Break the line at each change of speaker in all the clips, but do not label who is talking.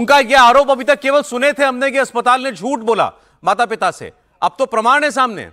उनका यह आरोप अभी तक केवल सुने थे हमने कि अस्पताल ने झूठ बोला माता पिता से अब तो प्रमाण है सामने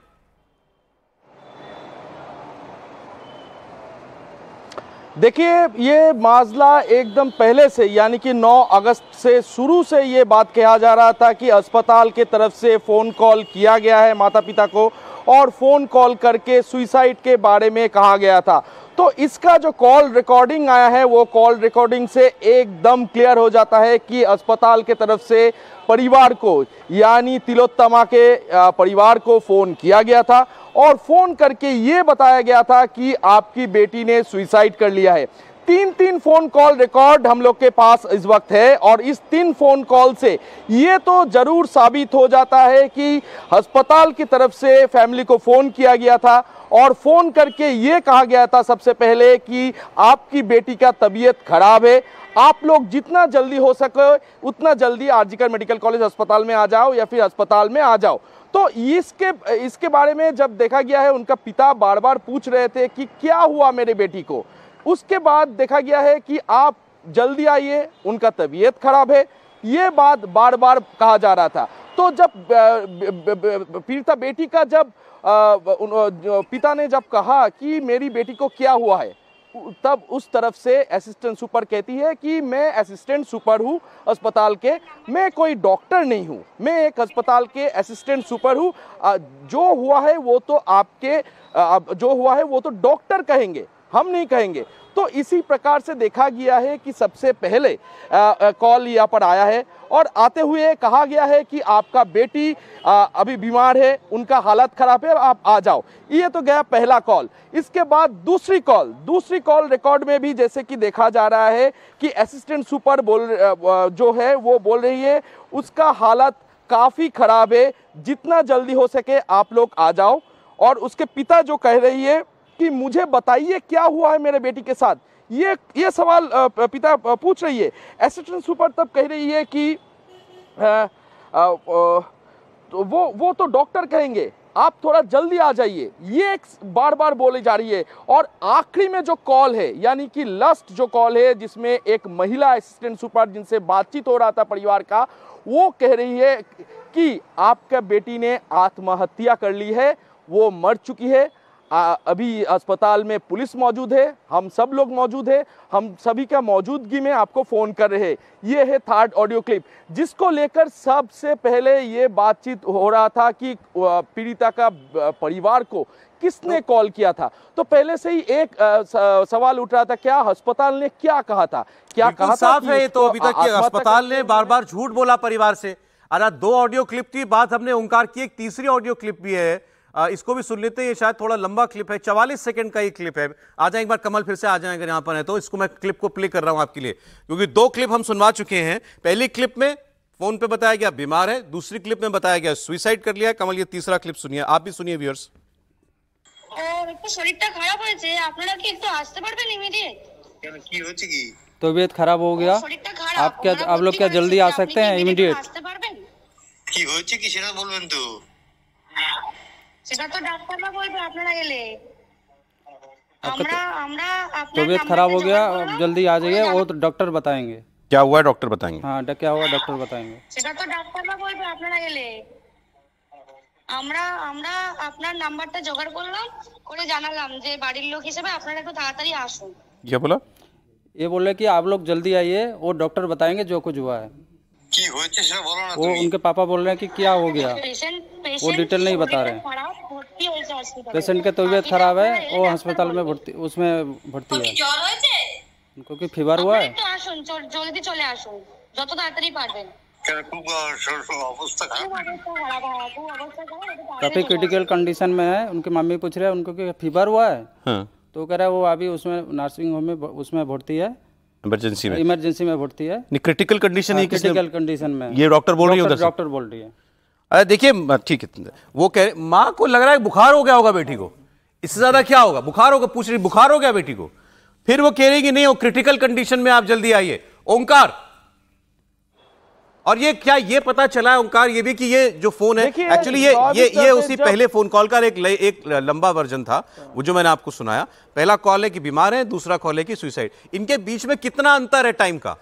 देखिए ये माजला एकदम पहले से यानी कि 9 अगस्त से शुरू से ये बात कहा जा रहा था कि अस्पताल के तरफ से फ़ोन कॉल किया गया है माता पिता को और फ़ोन कॉल करके सुइसाइड के बारे में कहा गया था तो इसका जो कॉल रिकॉर्डिंग आया है वो कॉल रिकॉर्डिंग से एकदम क्लियर हो जाता है कि अस्पताल के तरफ से परिवार को यानी तिलोत्तमा के परिवार को फ़ोन किया गया था और फ़ोन करके ये बताया गया था कि आपकी बेटी ने सुइसाइड कर लिया है तीन तीन फोन कॉल रिकॉर्ड हम लोग के पास इस वक्त है और इस तीन फोन कॉल से ये तो ज़रूर साबित हो जाता है कि अस्पताल की तरफ से फैमिली को फ़ोन किया गया था और फ़ोन करके ये कहा गया था सबसे पहले कि आपकी बेटी का तबीयत खराब है आप लोग जितना जल्दी हो सके उतना जल्दी आरजीकर मेडिकल कॉलेज अस्पताल में आ जाओ या फिर अस्पताल में आ जाओ तो इसके इसके बारे में जब देखा गया है उनका पिता बार बार पूछ रहे थे कि क्या हुआ मेरे बेटी को उसके बाद देखा गया है कि आप जल्दी आइए उनका तबीयत खराब है ये बात बार बार कहा जा रहा था तो जब पीड़िता बेटी का जब पिता ने जब कहा कि मेरी बेटी को क्या हुआ है तब उस तरफ से असिस्टेंट सुपर कहती है कि मैं असिस्टेंट सुपर हूँ अस्पताल के मैं कोई डॉक्टर नहीं हूँ मैं एक अस्पताल के असिस्टेंट सुपर हूँ जो हुआ है वो तो आपके जो हुआ है वो तो डॉक्टर कहेंगे हम नहीं कहेंगे तो इसी प्रकार से देखा गया है कि सबसे पहले कॉल यहाँ पर आया है और आते हुए कहा गया है कि आपका बेटी आ, अभी बीमार है उनका हालत खराब है आप आ जाओ ये तो गया पहला कॉल इसके बाद दूसरी कॉल दूसरी कॉल रिकॉर्ड में भी जैसे कि देखा जा रहा है कि असिस्टेंट सुपर बोल जो है वो बोल रही है उसका हालत काफ़ी ख़राब है जितना जल्दी हो सके आप लोग आ जाओ और उसके पिता जो कह रही है कि मुझे बताइए क्या हुआ है मेरे बेटी के साथ ये ये सवाल पिता पूछ रही है असिस्टेंट सुपर तब कह रही है कि आ, आ, आ, तो वो वो तो डॉक्टर कहेंगे आप थोड़ा जल्दी आ जाइए ये एक बार बार बोली जा रही है और आखिरी में जो कॉल है यानी कि लस्ट जो कॉल है जिसमें एक महिला असिस्टेंट सुपर जिनसे बातचीत हो रहा था परिवार का वो कह रही है कि आपका बेटी ने आत्महत्या कर ली है वो मर चुकी है आ, अभी अस्पताल में पुलिस मौजूद है हम सब लोग मौजूद है हम सभी का मौजूदगी में आपको फ़ोन कर रहे ये है थर्ड ऑडियो क्लिप जिसको लेकर सबसे पहले ये बातचीत हो रहा था कि पीड़िता का परिवार को किसने तो- कॉल किया था तो पहले से ही एक आ, सवाल उठ रहा था क्या अस्पताल ने क्या कहा था क्या कहा साफ था है तो अभी तक अस्पताल
ने बार बार झूठ बोला परिवार से अरे दो ऑडियो क्लिप की बात हमने ओंकार की एक तीसरी ऑडियो क्लिप भी है आ, इसको भी सुन लेते हैं शायद थोड़ा लंबा क्लिप है चवालीस सेकंड का ये क्लिप है आ जाए एक बार कमल फिर से आ जाए अगर यहां पर है तो इसको मैं क्लिप को प्ले कर रहा हूं आपके लिए क्योंकि दो क्लिप हम सुनवा चुके हैं पहली क्लिप में फोन पे बताया गया बीमार है दूसरी क्लिप में बताया गया सुइसाइड कर लिया कमल ये तीसरा क्लिप सुनिए
आप भी सुनिए व्यूअर्स तो तबियत खराब हो गया आप क्या आप लोग क्या जल्दी आ सकते हैं इमीडिएट
কি হচ্ছে কি সেটা বলবেন
সেটা तो खराब हो गया जल्दी आ जाइए वो तो डॉक्टर बताएंगे क्या हुआ डॉक्टर बताएंगे हाँ क्या हुआ डॉक्टर बताएंगे बोला ये बोल रहे कि आप लोग जल्दी आइए वो डॉक्टर बताएंगे जो कुछ हुआ है की वो उनके पापा बोल रहे हैं कि क्या हो गया पेशेंट पेशेंट डिटेल नहीं बता रहे हैं। पेशेंट की तबीयत हाँ, खराब है वो अस्पताल में भर्ती उसमें भर्ती है उनको की फीवर हुआ है আসুন জলদি চলে আসুন যত তাড়াতাড়ি काफी क्रिटिकल कंडीशन में है उनकी मम्मी पूछ रहे हैं उनको कि फीवर हुआ है हाँ। तो कह रहा है वो अभी उसमें नर्सिंग होम में उसमें भर्ती है इमरजेंसी में इमरजेंसी में भर्ती है
क्रिटिकल कंडीशन क्रिटिकल
कंडीशन में ये डॉक्टर बोल रही है डॉक्टर बोल रही है
अरे देखिए ठीक है वो कह माँ को लग रहा है बुखार हो गया होगा बेटी को इससे ज़्यादा क्या होगा बुखार होगा पूछ रही बुखार हो गया बेटी को फिर वो कह रही कि नहीं वो क्रिटिकल कंडीशन में आप जल्दी आइए ओंकार और ये क्या ये पता चला है ओंकार ये भी कि ये जो फोन है एक्चुअली ये ये ये उसी पहले फोन कॉल का एक एक लंबा वर्जन था वो जो मैंने आपको सुनाया पहला कॉल है कि बीमार है दूसरा कॉल है कि सुसाइड इनके बीच में कितना अंतर है टाइम का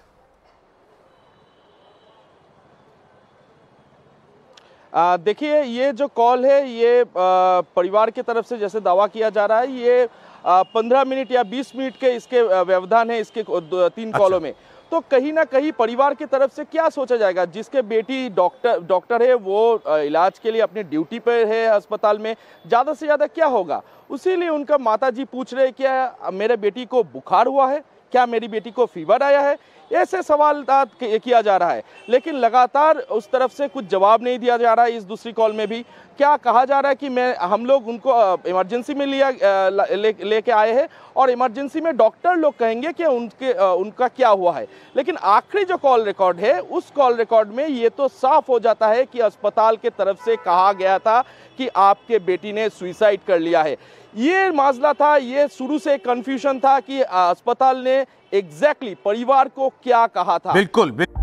देखिए ये जो कॉल है ये परिवार की तरफ से जैसे दावा किया जा रहा है ये पंद्रह मिनट या बीस मिनट के इसके व्यवधान है इसके तीन अच्छा। कॉलों में तो कहीं ना कहीं परिवार की तरफ से क्या सोचा जाएगा जिसके बेटी डॉक्टर डॉक्टर है वो इलाज के लिए अपनी ड्यूटी पर है अस्पताल में ज़्यादा से ज़्यादा क्या होगा उसीलिए उनका माता जी पूछ रहे क्या मेरे बेटी को बुखार हुआ है क्या मेरी बेटी को फीवर आया है ऐसे सवाल किया जा रहा है लेकिन लगातार उस तरफ से कुछ जवाब नहीं दिया जा रहा है इस दूसरी कॉल में भी क्या कहा जा रहा है कि मैं हम लोग उनको इमरजेंसी में लिया लेके ले, आए हैं और इमरजेंसी में डॉक्टर लोग कहेंगे कि उनके उनका क्या हुआ है लेकिन आखिरी जो कॉल रिकॉर्ड है उस कॉल रिकॉर्ड में ये तो साफ हो जाता है कि अस्पताल के तरफ से कहा गया था कि आपके बेटी ने सुइसाइड कर लिया है ये माजला था ये शुरू से कन्फ्यूजन था कि अस्पताल ने एग्जैक्टली exactly परिवार को क्या कहा था बिल्कुल,
बिल्कुल।